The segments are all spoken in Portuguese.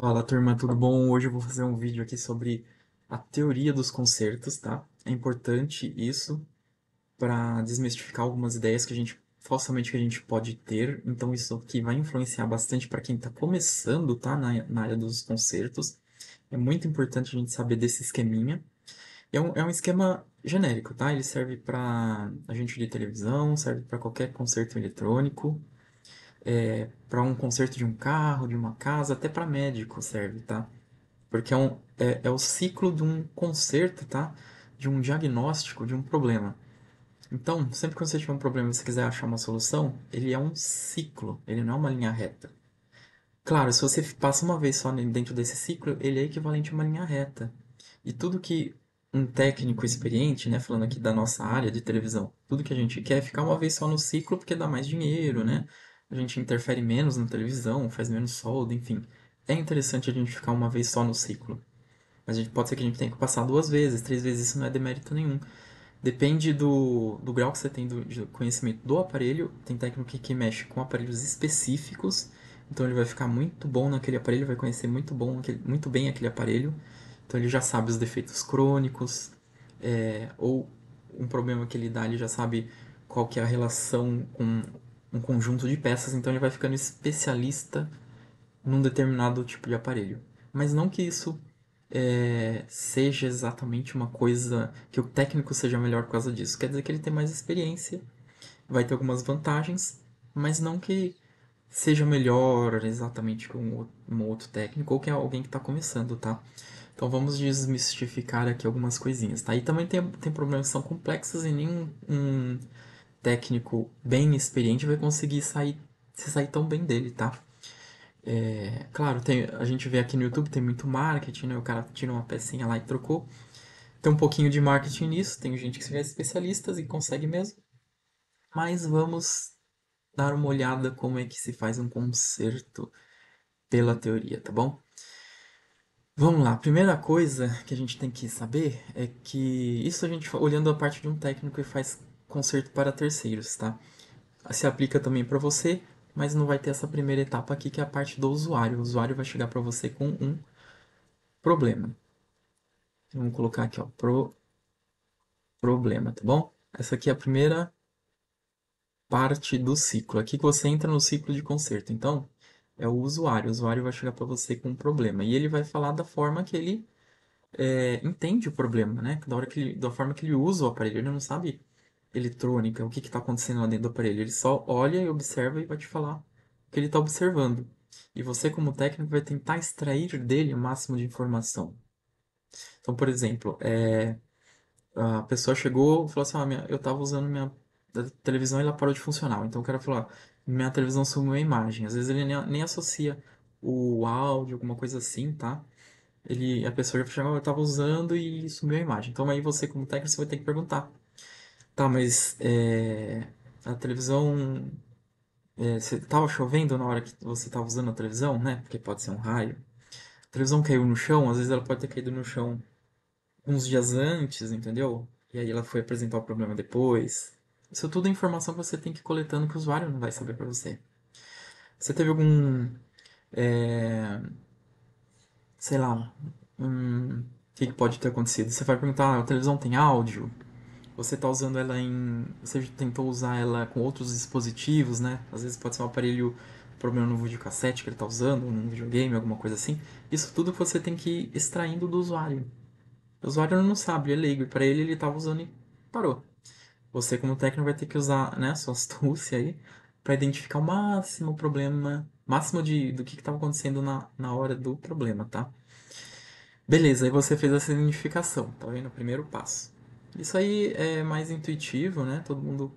Fala turma, tudo bom? Hoje eu vou fazer um vídeo aqui sobre a teoria dos concertos, tá? É importante isso para desmistificar algumas ideias que a gente falsamente que a gente pode ter. Então isso aqui vai influenciar bastante para quem está começando, tá? Na, na, área dos concertos. É muito importante a gente saber desse esqueminha. É um, é um esquema genérico, tá? Ele serve para a gente de televisão, serve para qualquer concerto eletrônico é, para um conserto de um carro, de uma casa, até para médico serve, tá? Porque é, um, é, é o ciclo de um conserto, tá? De um diagnóstico de um problema. Então, sempre que você tiver um problema e você quiser achar uma solução, ele é um ciclo, ele não é uma linha reta. Claro, se você passa uma vez só dentro desse ciclo, ele é equivalente a uma linha reta. E tudo que um técnico experiente, né, falando aqui da nossa área de televisão, tudo que a gente quer é ficar uma vez só no ciclo porque dá mais dinheiro, né? a gente interfere menos na televisão, faz menos solda, enfim. É interessante a gente ficar uma vez só no ciclo. Mas a gente, pode ser que a gente tenha que passar duas vezes, três vezes, isso não é demérito nenhum. Depende do, do grau que você tem do, conhecimento do aparelho. Tem técnico que mexe com aparelhos específicos, então ele vai ficar muito bom naquele aparelho, vai conhecer muito, bom, aquele, muito bem aquele aparelho. Então ele já sabe os defeitos crônicos, é, ou um problema que ele dá, ele já sabe qual que é a relação com um conjunto de peças, então ele vai ficando especialista num determinado tipo de aparelho. Mas não que isso é, seja exatamente uma coisa que o técnico seja melhor por causa disso. Quer dizer que ele tem mais experiência, vai ter algumas vantagens, mas não que seja melhor exatamente que um, um outro técnico ou que é alguém que está começando, tá? Então vamos desmistificar aqui algumas coisinhas, tá? E também tem, tem problemas que são complexos e nenhum um técnico bem experiente vai conseguir sair, se sair tão bem dele, tá? É, claro, tem, a gente vê aqui no YouTube tem muito marketing, né? O cara tirou uma pecinha lá e trocou. Tem um pouquinho de marketing nisso, tem gente que se vê especialista e consegue mesmo. Mas vamos dar uma olhada como é que se faz um conserto pela teoria, tá bom? Vamos lá, a primeira coisa que a gente tem que saber é que isso a gente olhando a parte de um técnico e faz conserto para terceiros, tá? Se aplica também para você, mas não vai ter essa primeira etapa aqui que é a parte do usuário. O usuário vai chegar para você com um problema. Vamos colocar aqui, ó, pro problema, tá bom? Essa aqui é a primeira parte do ciclo. Aqui que você entra no ciclo de conserto. Então, é o usuário. O usuário vai chegar para você com um problema. E ele vai falar da forma que ele é, entende o problema, né? Da, hora que ele, da forma que ele usa o aparelho. Ele não sabe eletrônica, o que está acontecendo lá dentro do aparelho. Ele só olha e observa e vai te falar o que ele está observando. E você, como técnico, vai tentar extrair dele o máximo de informação. Então, por exemplo, é, a pessoa chegou e falou assim: ah, minha, eu estava usando minha televisão e ela parou de funcionar. Então, o cara falou: ah, minha televisão sumiu a imagem. Às vezes ele nem, nem associa o áudio, alguma coisa assim, tá? Ele, a pessoa já chegou, ah, eu estava usando e sumiu a imagem. Então, aí você, como técnico, você vai ter que perguntar Tá, mas é, a televisão. É, se tava chovendo na hora que você tava usando a televisão, né? Porque pode ser um raio. A televisão caiu no chão, às vezes ela pode ter caído no chão uns dias antes, entendeu? E aí ela foi apresentar o problema depois. Isso tudo é informação que você tem que ir coletando que o usuário não vai saber para você. Você teve algum. É, sei lá. Hum, o que pode ter acontecido? Você vai perguntar: ah, a televisão tem áudio? você está usando ela em. Você tentou usar ela com outros dispositivos, né? Às vezes pode ser um aparelho, um problema no videocassete que ele está usando, num videogame, alguma coisa assim. Isso tudo você tem que ir extraindo do usuário. O usuário não sabe, ele é leigo. Para ele, ele estava tá usando e parou. Você, como técnico, vai ter que usar né, sua astúcia aí para identificar o máximo problema, máximo de, do que estava acontecendo na, na hora do problema, tá? Beleza, aí você fez essa identificação, tá vendo? O primeiro passo. Isso aí é mais intuitivo, né? Todo mundo,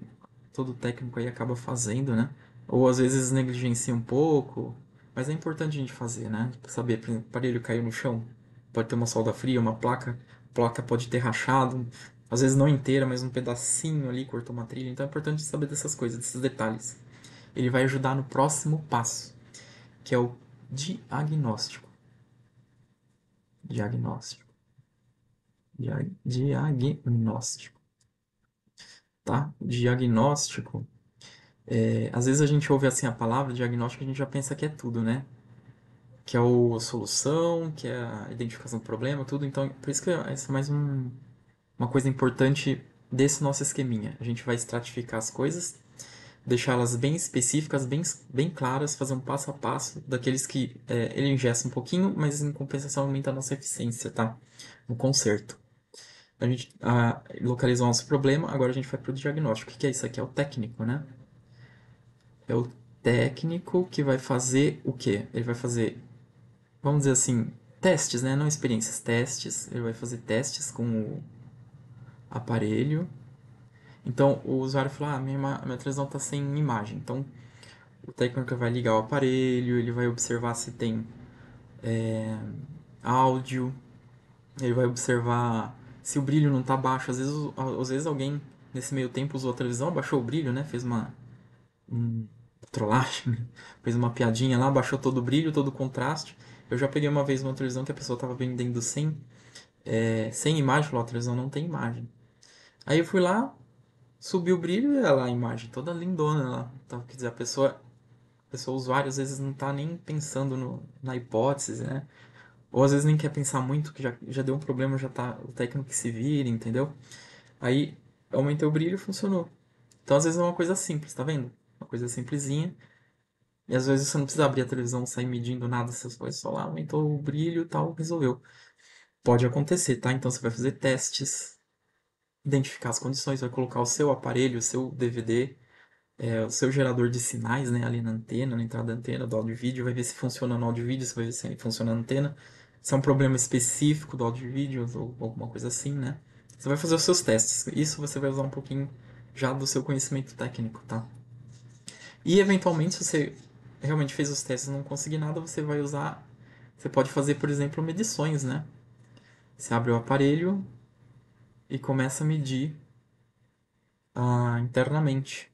todo técnico aí acaba fazendo, né? Ou às vezes negligencia um pouco, mas é importante a gente fazer, né? Saber, por exemplo, o aparelho caiu no chão, pode ter uma solda fria, uma placa, a placa pode ter rachado, às vezes não inteira, mas um pedacinho ali cortou uma trilha, então é importante saber dessas coisas, desses detalhes. Ele vai ajudar no próximo passo, que é o diagnóstico. Diagnóstico diagnóstico. Tá? Diagnóstico. É, às vezes a gente ouve assim a palavra diagnóstico e a gente já pensa que é tudo, né? Que é o, a solução, que é a identificação do problema, tudo. Então, por isso que essa é mais um, uma coisa importante desse nosso esqueminha. A gente vai estratificar as coisas, deixá-las bem específicas, bem, bem claras, fazer um passo a passo daqueles que é, ele ingesta um pouquinho, mas em compensação aumenta a nossa eficiência, tá? No conserto a gente a, localizou nosso problema, agora a gente vai para o diagnóstico. O que, que é isso aqui? É o técnico, né? É o técnico que vai fazer o quê? Ele vai fazer, vamos dizer assim, testes, né? Não experiências, testes. Ele vai fazer testes com o aparelho. Então o usuário fala: ah, minha, minha televisão está sem imagem. Então o técnico vai ligar o aparelho, ele vai observar se tem é, áudio, ele vai observar se o brilho não tá baixo. Às vezes, às vezes alguém nesse meio tempo usou a televisão, baixou o brilho, né? Fez uma. Um, trollagem, fez uma piadinha lá, baixou todo o brilho, todo o contraste. Eu já peguei uma vez uma televisão que a pessoa tava vendendo sem, é, sem imagem, falou, a televisão não tem imagem. Aí eu fui lá, subi o brilho e olha lá a imagem, toda lindona lá. Então, quer dizer, a pessoa, a pessoa, usuária às vezes não tá nem pensando no, na hipótese, né? Ou às vezes nem quer pensar muito, que já, já deu um problema, já tá o técnico que se vira, entendeu? Aí aumentei o brilho e funcionou. Então às vezes é uma coisa simples, tá vendo? Uma coisa simplesinha. E às vezes você não precisa abrir a televisão, sair medindo nada, essas coisas, só lá aumentou o brilho tal, resolveu. Pode acontecer, tá? Então você vai fazer testes, identificar as condições, vai colocar o seu aparelho, o seu DVD, é, o seu gerador de sinais, né, ali na antena, na entrada da antena do áudio e vídeo, vai ver se funciona no áudio e vídeo, se vai ver se funciona na antena se é um problema específico do áudio e vídeo ou alguma coisa assim, né? Você vai fazer os seus testes. Isso você vai usar um pouquinho já do seu conhecimento técnico, tá? E eventualmente, se você realmente fez os testes e não conseguir nada, você vai usar. Você pode fazer, por exemplo, medições, né? Você abre o aparelho e começa a medir ah, internamente.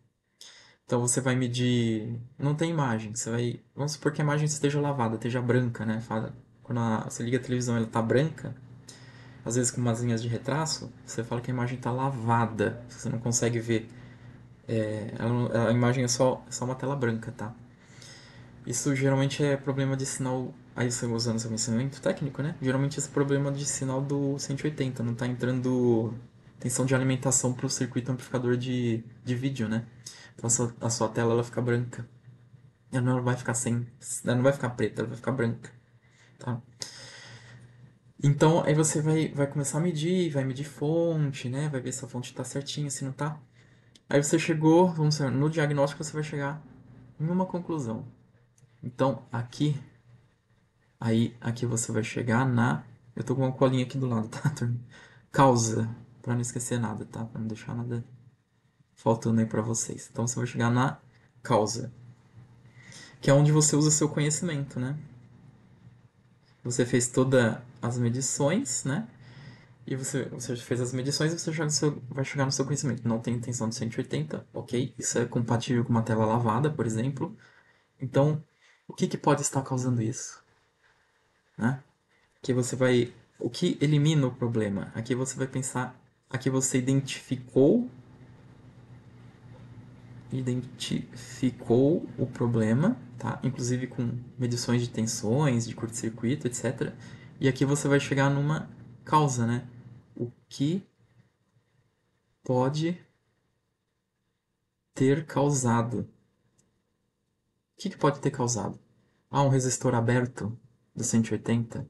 Então você vai medir. Não tem imagem, você vai. Vamos supor que a imagem esteja lavada, esteja branca, né? Fala quando a, você liga a televisão ela tá branca, às vezes com umas linhas de retraso, você fala que a imagem está lavada, você não consegue ver. É, a, a imagem é só, é só uma tela branca, tá? Isso geralmente é problema de sinal. Aí você usando seu conhecimento técnico, né? Geralmente esse problema de sinal do 180, não está entrando tensão de alimentação para o circuito amplificador de, de vídeo, né? Então a sua, a sua tela ela fica branca. Ela não vai ficar sem. Ela não vai ficar preta, ela vai ficar branca tá? Então, aí você vai, vai começar a medir, vai medir fonte, né? Vai ver se a fonte está certinha, se não tá. Aí você chegou, vamos dizer, no diagnóstico você vai chegar em uma conclusão. Então, aqui, aí aqui você vai chegar na... Eu tô com uma colinha aqui do lado, tá, turma? Causa, para não esquecer nada, tá? Para não deixar nada faltando aí para vocês. Então, você vai chegar na causa, que é onde você usa seu conhecimento, né? Você fez todas as medições, né? E você, você fez as medições e você joga seu, vai jogar no seu conhecimento. Não tem tensão de 180, ok? Isso é compatível com uma tela lavada, por exemplo. Então, o que, que pode estar causando isso? Né? Que você vai. O que elimina o problema? Aqui você vai pensar. Aqui você identificou. Identificou o problema tá? Inclusive com medições de tensões, de curto-circuito, etc. E aqui você vai chegar numa causa, né? O que pode ter causado? O que, que pode ter causado? Ah, um resistor aberto do 180,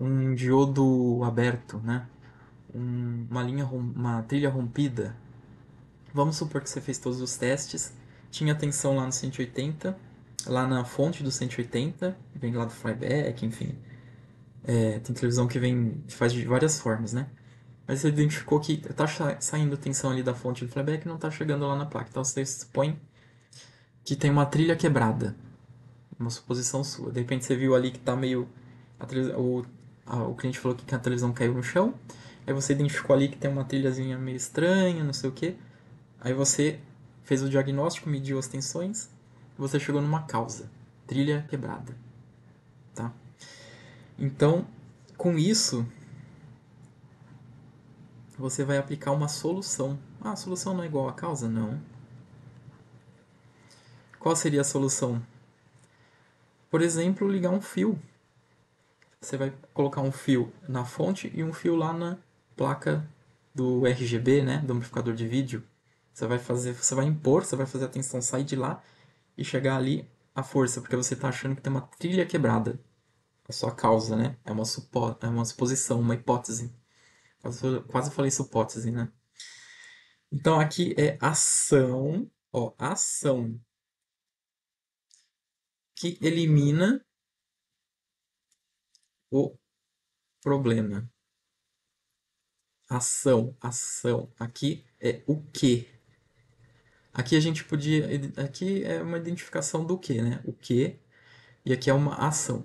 um diodo aberto, né? Um, uma linha, uma trilha rompida. Vamos supor que você fez todos os testes, tinha tensão lá no 180 lá na fonte do 180, vem lá do flyback, enfim. É, tem televisão que vem faz de várias formas, né? Mas você identificou que tá saindo tensão ali da fonte do flyback e não tá chegando lá na placa. Então você supõe que tem uma trilha quebrada. Uma suposição sua. De repente você viu ali que tá meio. o, a, o cliente falou que a televisão caiu no chão. Aí você identificou ali que tem uma trilhazinha meio estranha, não sei o que. Aí você fez o diagnóstico, mediu as tensões você chegou numa causa. Trilha quebrada. Tá? Então, com isso, você vai aplicar uma solução. Ah, a solução não é igual à causa? Não. Qual seria a solução? Por exemplo, ligar um fio. Você vai colocar um fio na fonte e um fio lá na placa do RGB, né, do amplificador de vídeo. Você vai fazer, você vai impor, você vai fazer a tensão sair de lá e chegar ali à força, porque você está achando que tem uma trilha quebrada. É a sua causa, né? É uma, supo... é uma suposição, uma hipótese. Quase, quase falei supótese, né? Então aqui é ação, ó, ação que elimina o problema. Ação, ação. Aqui é o que. Aqui a gente podia. Aqui é uma identificação do que, né? O que. E aqui é uma ação.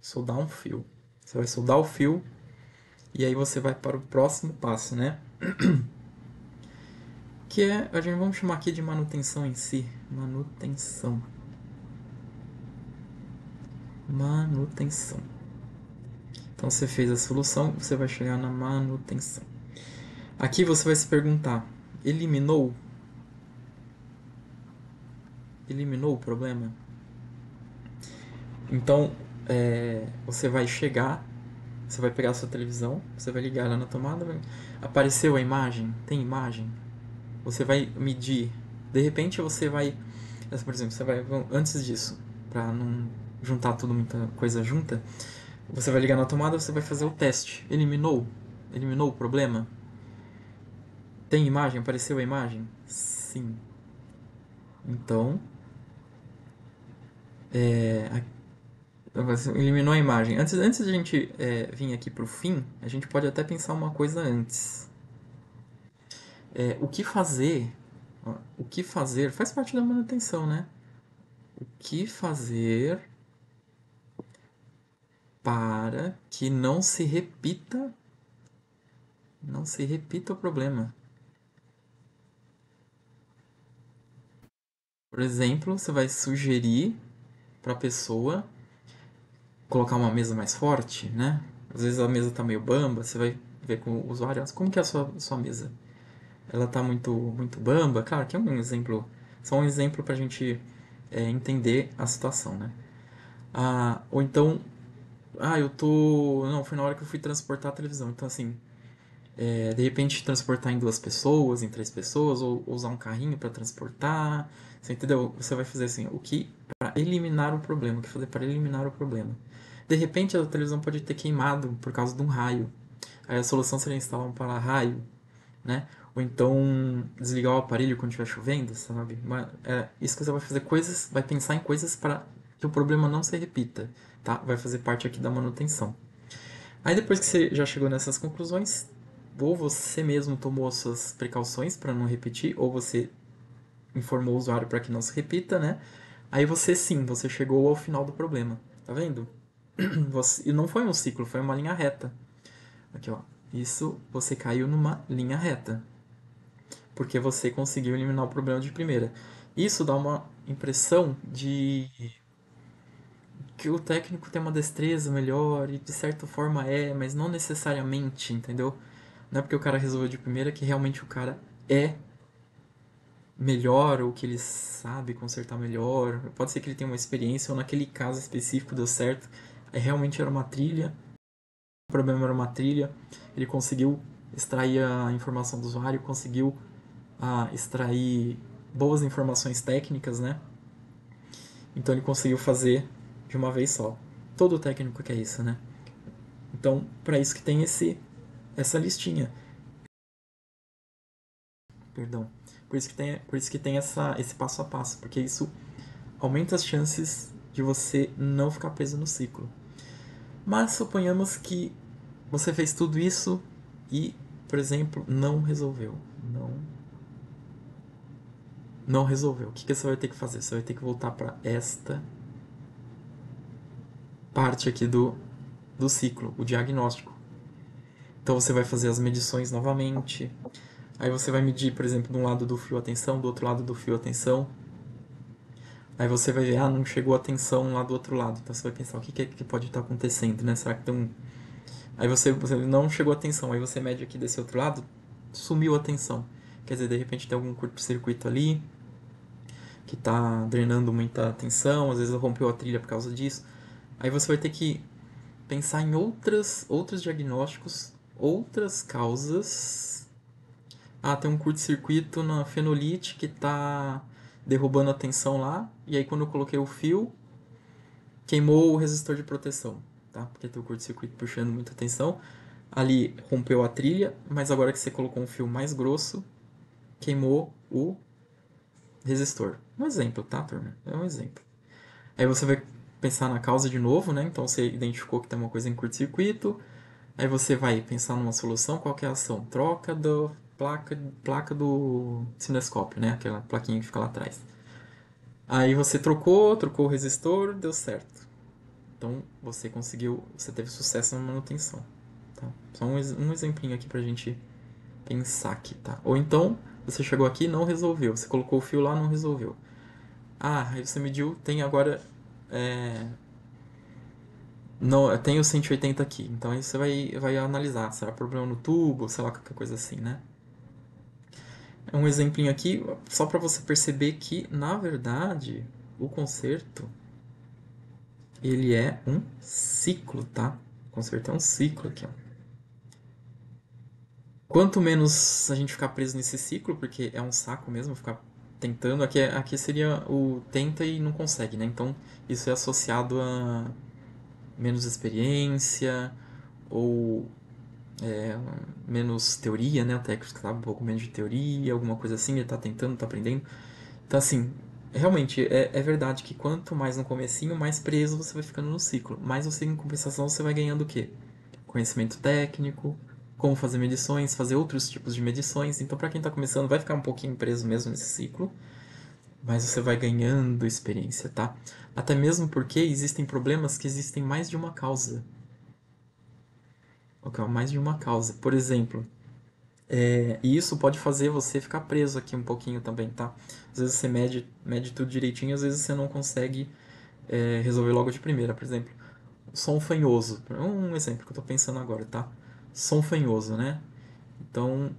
Soldar um fio. Você vai soldar o fio e aí você vai para o próximo passo, né? que é. A gente vamos chamar aqui de manutenção em si. Manutenção. Manutenção. Então você fez a solução, você vai chegar na manutenção. Aqui você vai se perguntar: eliminou eliminou o problema. Então, é, você vai chegar, você vai pegar a sua televisão, você vai ligar ela na tomada, vai... apareceu a imagem, tem imagem, você vai medir. De repente você vai, por exemplo, você vai antes disso, para não juntar tudo muita coisa junta, você vai ligar na tomada, você vai fazer o teste. Eliminou, eliminou o problema. Tem imagem, apareceu a imagem? Sim. Então, é, eliminou a imagem. Antes, antes de a gente é, vir aqui para o fim, a gente pode até pensar uma coisa antes. É, o que fazer? o que fazer faz parte da manutenção, né? O que fazer para que não se repita, não se repita o problema? Por exemplo, você vai sugerir para a pessoa colocar uma mesa mais forte, né? Às vezes a mesa tá meio bamba, você vai ver com o usuário, como que é a sua, sua mesa? Ela tá muito, muito bamba? Claro que é um exemplo, só um exemplo para a gente é, entender a situação, né? Ah, ou então, ah, eu tô... Não, foi na hora que eu fui transportar a televisão. Então, assim, é, de repente transportar em duas pessoas, em três pessoas, ou, ou usar um carrinho para transportar, você entendeu? Você vai fazer assim, o que eliminar o problema. O que fazer para eliminar o problema? De repente, a televisão pode ter queimado por causa de um raio. Aí a solução seria instalar um para-raio, né? Ou então desligar o aparelho quando estiver chovendo, sabe? É isso que você vai fazer coisas, vai pensar em coisas para que o problema não se repita, tá? Vai fazer parte aqui da manutenção. Aí depois que você já chegou nessas conclusões, ou você mesmo tomou as suas precauções para não repetir, ou você informou o usuário para que não se repita, né? Aí você sim, você chegou ao final do problema. Tá vendo? Você, e não foi um ciclo, foi uma linha reta. Aqui, ó. Isso, você caiu numa linha reta. Porque você conseguiu eliminar o problema de primeira. Isso dá uma impressão de que o técnico tem uma destreza melhor e de certa forma é, mas não necessariamente, entendeu? Não é porque o cara resolveu de primeira que realmente o cara é melhor ou que ele sabe consertar melhor. Pode ser que ele tenha uma experiência ou naquele caso específico deu certo. É, realmente era uma trilha. O problema era uma trilha. Ele conseguiu extrair a informação do usuário, conseguiu ah, extrair boas informações técnicas, né? Então ele conseguiu fazer de uma vez só. Todo técnico quer isso, né? Então, para isso que tem esse essa listinha. Perdão. Por isso que tem, por isso que tem essa, esse passo a passo, porque isso aumenta as chances de você não ficar preso no ciclo. Mas suponhamos que você fez tudo isso e, por exemplo, não resolveu. Não não resolveu. O que, que você vai ter que fazer? Você vai ter que voltar para esta parte aqui do, do ciclo, o diagnóstico. Então você vai fazer as medições novamente, Aí você vai medir, por exemplo, de um lado do fio a tensão, do outro lado do fio a tensão. Aí você vai ver, ah, não chegou a tensão lá do outro lado. Então você vai pensar, o que, que pode estar acontecendo, né? Será que tem um... Aí você, você não chegou a tensão, aí você mede aqui desse outro lado, sumiu a tensão. Quer dizer, de repente tem algum curto-circuito ali, que está drenando muita tensão, às vezes rompeu a trilha por causa disso. Aí você vai ter que pensar em outras, outros diagnósticos, outras causas ah, tem um curto-circuito na fenolite que tá derrubando a tensão lá. E aí quando eu coloquei o fio, queimou o resistor de proteção, tá? Porque tem o curto-circuito puxando muita tensão. Ali rompeu a trilha, mas agora que você colocou um fio mais grosso, queimou o resistor. Um exemplo, tá, turma? É um exemplo. Aí você vai pensar na causa de novo, né? Então você identificou que tem uma coisa em curto-circuito. Aí você vai pensar numa solução, qual é a ação? Troca do, placa, placa do cinescópio, né? Aquela plaquinha que fica lá atrás. Aí você trocou, trocou o resistor, deu certo. Então você conseguiu, você teve sucesso na manutenção. Tá? Só um, um exemplinho aqui pra gente pensar aqui, tá? Ou então você chegou aqui e não resolveu, você colocou o fio lá não resolveu. Ah, aí você mediu, tem agora. É... Não, tem o 180 aqui. Então aí você vai, vai analisar, será problema no tubo, sei lá, qualquer coisa assim, né? é um exemplinho aqui só para você perceber que, na verdade, o concerto ele é um ciclo, tá? O concerto é um ciclo aqui, ó. Quanto menos a gente ficar preso nesse ciclo, porque é um saco mesmo ficar tentando, aqui, é, aqui seria o tenta e não consegue, né? Então isso é associado a menos experiência ou é, menos teoria, né? O técnico tá um pouco menos de teoria, alguma coisa assim, ele tá tentando, tá aprendendo. Então, assim, realmente, é, é verdade que quanto mais no comecinho, mais preso você vai ficando no ciclo. Mas você, em compensação, você vai ganhando o quê? Conhecimento técnico, como fazer medições, fazer outros tipos de medições. Então, para quem está começando, vai ficar um pouquinho preso mesmo nesse ciclo, mas você vai ganhando experiência, tá? Até mesmo porque existem problemas que existem mais de uma causa. Ok, mais de uma causa. Por exemplo, é, e isso pode fazer você ficar preso aqui um pouquinho também, tá? Às vezes você mede, mede tudo direitinho, às vezes você não consegue é, resolver logo de primeira. Por exemplo, som fanhoso. Um exemplo que eu tô pensando agora, tá? Som fanhoso, né? Então,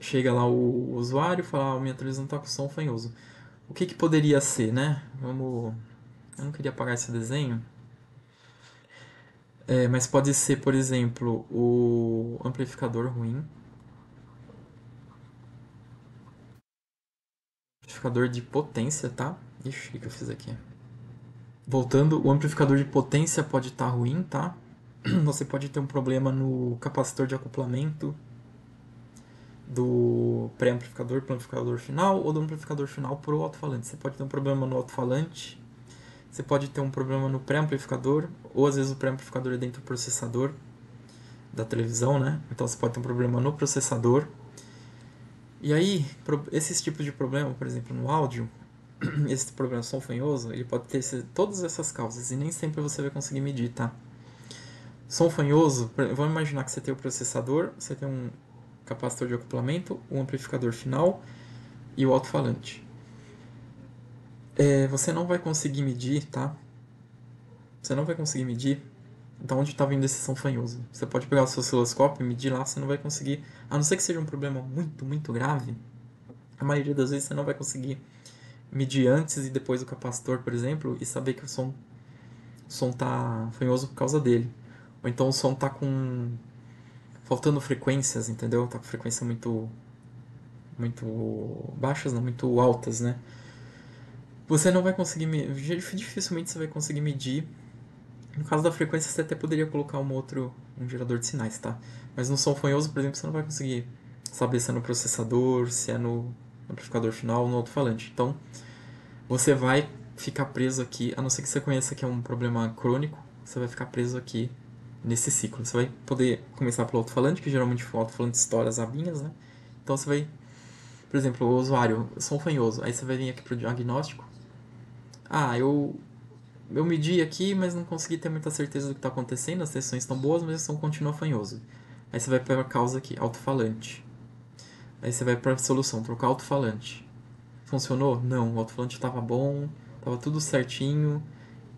chega lá o usuário e fala, ah, minha televisão tá com som fanhoso. O que que poderia ser, né? Vamos... Eu não queria apagar esse desenho, é, mas pode ser, por exemplo, o amplificador ruim. Amplificador de potência, tá? Ixi, o que, eu fiz aqui? Voltando, o amplificador de potência pode estar tá ruim, tá? Você pode ter um problema no capacitor de acoplamento do pré-amplificador para o amplificador final ou do amplificador final para o alto-falante. Você pode ter um problema no alto-falante você pode ter um problema no pré-amplificador, ou às vezes o pré-amplificador é dentro do processador da televisão, né? Então você pode ter um problema no processador. E aí, esses tipos de problema, por exemplo, no áudio, esse problema fanhoso, ele pode ter todas essas causas e nem sempre você vai conseguir medir, tá? fanhoso, vamos imaginar que você tem o processador, você tem um capacitor de acoplamento, um amplificador final e o alto-falante é, você não vai conseguir medir, tá? Você não vai conseguir medir De então, onde está vindo esse som fanhoso? Você pode pegar o seu osciloscópio e medir lá, você não vai conseguir. A não ser que seja um problema muito, muito grave, a maioria das vezes você não vai conseguir medir antes e depois do capacitor, por exemplo, e saber que o som, o som tá fanhoso por causa dele. Ou então o som tá com. faltando frequências, entendeu? Tá com frequência muito. muito baixas, não, né? muito altas, né? Você não vai conseguir. Dificilmente você vai conseguir medir. No caso da frequência, você até poderia colocar um outro um gerador de sinais, tá? Mas no som fanhoso, por exemplo, você não vai conseguir saber se é no processador, se é no amplificador final ou no alto-falante. Então, você vai ficar preso aqui, a não ser que você conheça que é um problema crônico, você vai ficar preso aqui nesse ciclo. Você vai poder começar pelo alto-falante, que geralmente o alto-falante estoura as abinhas, né? Então você vai, por exemplo, o usuário, som fanhoso, aí você vai vir aqui pro diagnóstico, ah, eu eu medi aqui, mas não consegui ter muita certeza do que está acontecendo, as sessões estão boas, mas o som continua fanhoso. Aí você vai para a causa aqui, alto-falante. Aí você vai para a solução, trocar alto-falante. Funcionou? Não, o alto-falante estava bom, estava tudo certinho.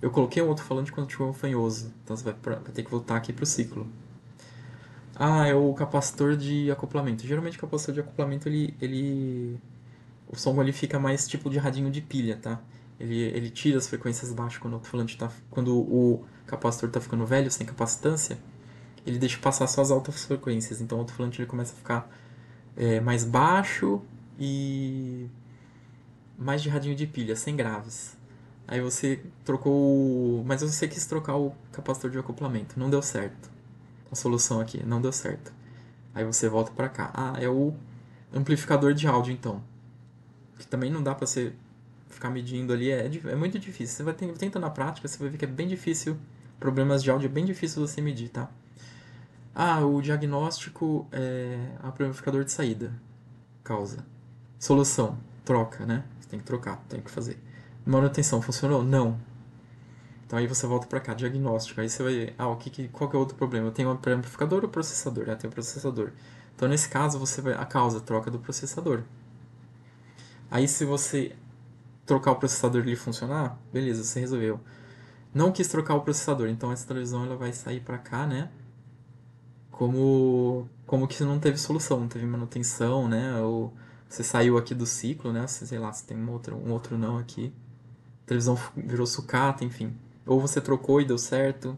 Eu coloquei um alto-falante quando tinha um fanhoso, então você vai, pra, vai ter que voltar aqui para o ciclo. Ah, é o capacitor de acoplamento. Geralmente o capacitor de acoplamento, ele, ele... O som ali fica mais tipo de radinho de pilha, tá? Ele, ele tira as frequências baixas quando o outro falante tá, quando o capacitor está ficando velho, sem capacitância. Ele deixa passar só as altas frequências. Então o outro falante ele começa a ficar é, mais baixo e mais de radinho de pilha, sem graves. Aí você trocou. Mas você quis trocar o capacitor de acoplamento. Não deu certo. A solução aqui, não deu certo. Aí você volta para cá. Ah, é o amplificador de áudio então. Que também não dá para ser ficar medindo ali é, é muito difícil. Você vai tentando na prática, você vai ver que é bem difícil. Problemas de áudio é bem difícil você medir, tá? Ah, o diagnóstico é amplificador de saída. Causa. Solução. Troca, né? Você tem que trocar, tem que fazer. Manutenção, funcionou? Não. Então aí você volta para cá, diagnóstico. Aí você vai, ah, o que, que qual que é outro problema? Eu tenho um amplificador ou processador? Ah, tem um processador. Então nesse caso você vai a causa, troca do processador. Aí se você trocar o processador ele funcionar, beleza, você resolveu. Não quis trocar o processador, então essa televisão ela vai sair para cá, né? Como como que não teve solução, não teve manutenção, né? Ou você saiu aqui do ciclo, né? sei lá, se tem um outro, um outro não aqui. A televisão virou sucata, enfim. Ou você trocou e deu certo,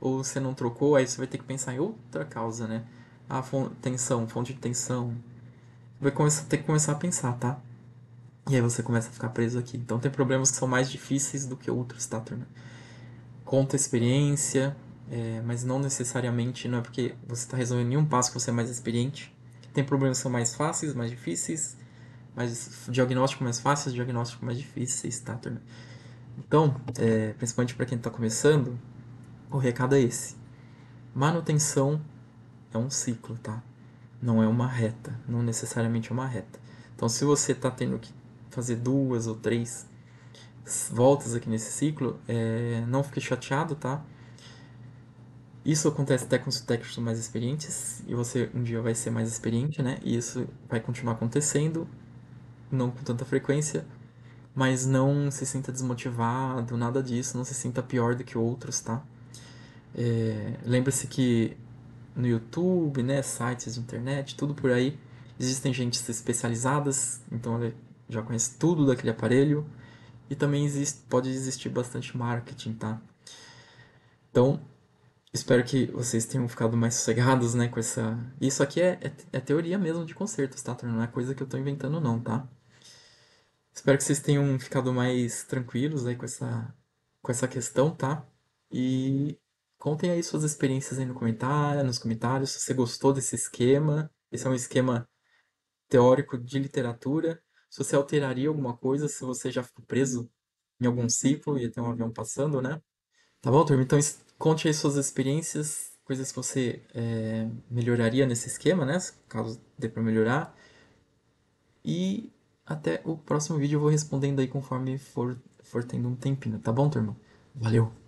ou você não trocou, aí você vai ter que pensar em outra causa, né? a ah, fonte, tensão, fonte de tensão. Vai começar, ter que começar a pensar, tá? E aí você começa a ficar preso aqui. Então tem problemas que são mais difíceis do que outros, tá, turma? Conta experiência, é, mas não necessariamente, não é porque você está resolvendo nenhum passo que você é mais experiente. Tem problemas que são mais fáceis, mais difíceis, mas diagnóstico mais fáceis, diagnóstico mais difíceis, tá, turma? Então, é, principalmente para quem está começando, o recado é esse. Manutenção é um ciclo, tá? Não é uma reta, não necessariamente é uma reta. Então, se você está tendo que fazer duas ou três voltas aqui nesse ciclo, é, não fique chateado, tá? Isso acontece até com os técnicos mais experientes, e você um dia vai ser mais experiente, né? E isso vai continuar acontecendo, não com tanta frequência, mas não se sinta desmotivado, nada disso, não se sinta pior do que outros, tá? É, Lembre-se que no YouTube, né, sites de internet, tudo por aí, existem gente especializadas, então é já conhece tudo daquele aparelho. E também existe, pode existir bastante marketing, tá? Então, espero que vocês tenham ficado mais sossegados, né, com essa... Isso aqui é, é, é teoria mesmo de concertos, tá? Não é coisa que eu tô inventando não, tá? Espero que vocês tenham ficado mais tranquilos aí com essa, com essa questão, tá? E contem aí suas experiências aí no comentário, nos comentários, se você gostou desse esquema. Esse é um esquema teórico de literatura se você alteraria alguma coisa, se você já ficou preso em algum ciclo e até um avião passando, né? Tá bom, turma? Então conte aí suas experiências, coisas que você é, melhoraria nesse esquema, né? Caso dê para melhorar. E até o próximo vídeo eu vou respondendo aí conforme for, for tendo um tempinho, tá bom, turma? Valeu!